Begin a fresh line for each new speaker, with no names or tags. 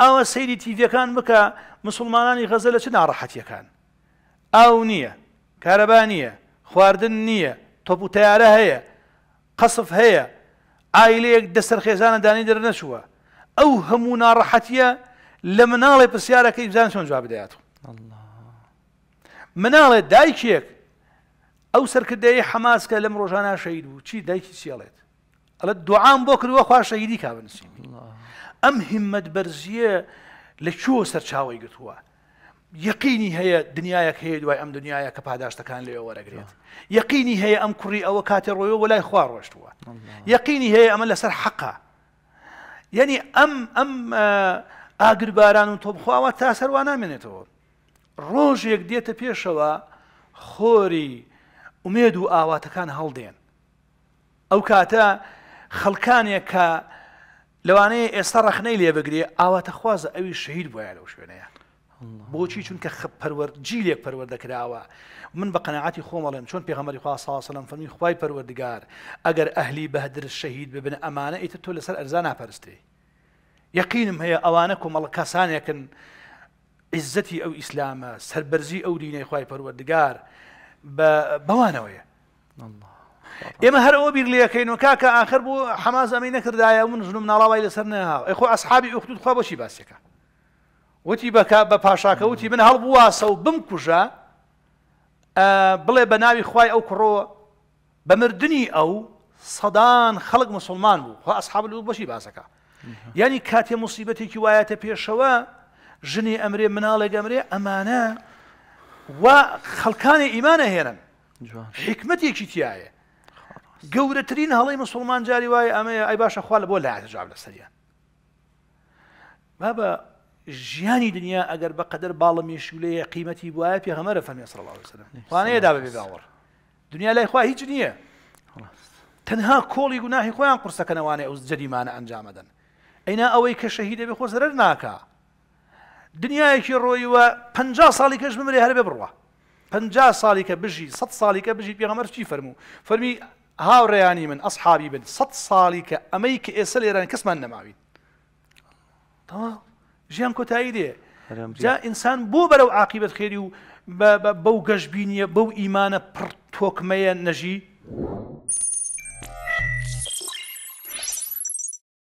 ئەوە سەیری تیڤەکان بکە مسلمانانی غەزە لە چ ناڕەحەتیەکان ئاو نییە کارەبان نییە خواردن نییە تۆپ و تیارە هەیە قسف هەیە ئایلەیەک دەسەر خێزانە دانی دەرنەچووە ئەو هەموو ناڕەحەتیە لە مناڵی پرسیارەکەی بزان چۆن جواب بدات مناڵێت دایکێک ئەو سەرکردەیە حەماسکە لەم ڕۆژانە شەید بوو چی دایکی چێڵێت ئەلە دوعام بۆ کردووە خواشەیری کابنسیمی ئەم هممت بەرزیە لە چوە سەرچاوی گرتووە یقینی هەیە دنیاەک هەیە دوای ئەم دنیاە کە پاداشتەکان لێ وەرەگرێت یقینی هەیە ئەم کوڕی ئەوە کاتێ ڕۆیەوە وەلای خوار ڕۆشتووە یقینی هەیە ئەمە لەسەر حەقا یعنی ئەم ئەم ئاگرباران و تۆبخواوە تا سەروان نامێنێتەوە ڕۆژێک دێتە پێشەوە خۆری ومێد و ئاواتەکان هەڵدێن ئەو کاتە خەڵکانێک کە لەوانەیە ئێستا ڕخنەی لێ بگرێ ئاواتە خوازە ئەوی شەید بۆە لەو شوێنەیە بۆچی چونکە پەروەەر جیلێک پەروەردەکراوە من بە قەنەعاتی خۆمەڵێم چۆن پێغەمەری خوا ساسەلم فەرمی خخوای پەروەردگار ئەگەر ئەهلی بەهدر شەهید ببن ئەمانە ئیتە تۆ لەسەر ئەرزان ناپەرستی یەقینم هەیە ئەوانە کۆمەڵە کەسانێکن عزەتی ئەو ئیسلامە سربەرزی ئەو دینەی خخوای پەروەردگار بەوانەوەیە الله ئێمە هەر ئەوە بیر لەکەینەوە کاکە ئاخر بۆ حەماز ئەمەی نەکردایە من ژنم ناڵاوای لەسەر نەهاوە ئەخۆ ئەسحابی ئوختود خوا بۆشی باسیەکە وتی بەک بە پاشاکە وتی من هەڵ بواسە و بم کوژە بڵێ بە ناوی خوای ئەو کوڕۆ بە مردنی ئەو سەدان خەڵک مسلمان بوو خوا ئەسحاب و بەشی باسەکە ینی کاتێ مصیبەتێکی وایەتە پێشەوە ژنی ئەمرێ مناڵێک ئەمرێ ئەمانە وا خەڵکانی ئیمانە هێنن حکمتێکی تایە گەورەترین هەڵی مسلمان جاری وای ئەمەیە ئەی باشە خوا لە بۆ لاجاب لە سەریان با بە ژیانی دنیا ئەگەر بە قەدر باڵمی شولەیە قیمەتی بواە پێ هەمەرە فەرمی سڵوانەیە دا بێ باوەڕ دنیا لای خوا هیچ نییە تەنها کۆڵی گوناهی خۆیان قرسەکەنەوانێ ئەو جەریمانە ئەنجامەدەن ئەینا ئەوەی کە شەهیدە بێ خۆ زەرەر ناکە دنیایەکی ڕۆیوە پ ساڵی کەش بمرێ هەر بێ بڕوە پ ساڵی کە بژی سە ساڵی کە بژی پێغەمەر چی فەرمو فەرمی هاوڕێیانی من ئەسحابی بن سە ساڵی کە ئەمەی کە ئێسە لێران کەسمان تمام تەواو ژیان کۆتایی جا ئینسان بۆ بەرەو عقیبەت خێری و بەو گەشتبینیە بەو ئیمانە پڕ تۆکمەیە